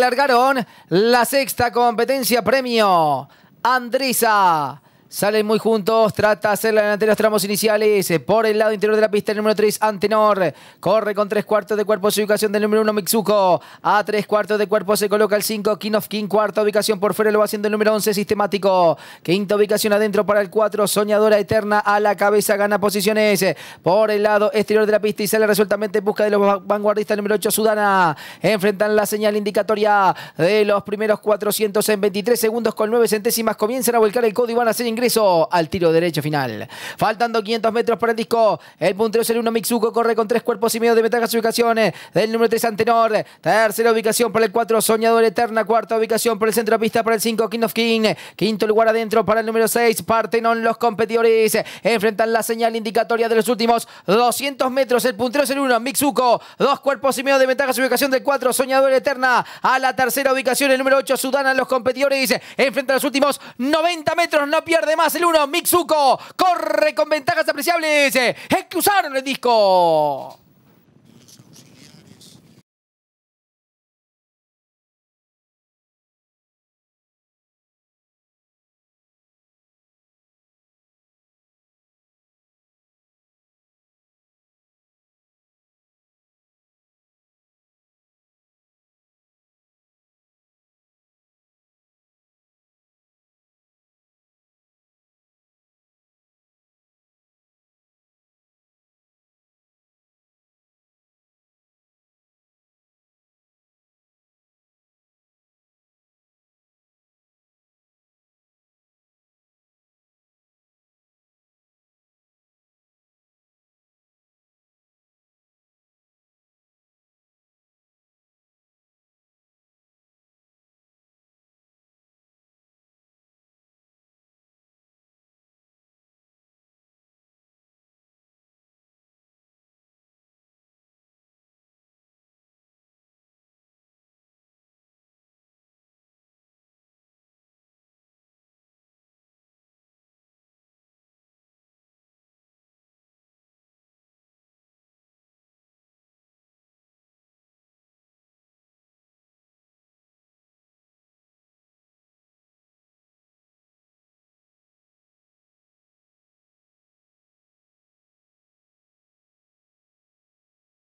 Largaron la sexta competencia premio. Andrisa Salen muy juntos, trata de hacer la de los tramos iniciales. Eh, por el lado interior de la pista, el número 3, Antenor. Corre con tres cuartos de cuerpo su ubicación del número 1, Mitsuko. A tres cuartos de cuerpo se coloca el 5, King King. Cuarta ubicación por fuera lo va haciendo el número 11, Sistemático. Quinta ubicación adentro para el 4, Soñadora Eterna. A la cabeza gana posiciones. Por el lado exterior de la pista y sale resueltamente en busca de los vanguardistas, el número 8, Sudana. Enfrentan la señal indicatoria de los primeros 400 en 23 segundos con 9 centésimas. Comienzan a volcar el código y van a hacer Regreso al tiro derecho final. Faltando 500 metros para el disco. El puntero es el 1 Mixuco. Corre con tres cuerpos y medio de ventaja su ubicación del número 3 Antenor. Tercera ubicación para el 4 Soñador Eterna. Cuarta ubicación para el centro de pista para el 5 King of King. Quinto lugar adentro para el número 6 Partenon. Los competidores enfrentan la señal indicatoria de los últimos 200 metros. El puntero es el 1 Mixuco. Dos cuerpos y medio de ventaja su ubicación del 4 Soñador Eterna. A la tercera ubicación el número 8 Sudana. Los competidores enfrentan los últimos 90 metros. No pierde Además, el 1, Mitsuko. Corre con ventajas apreciables. Eh, usaron el disco.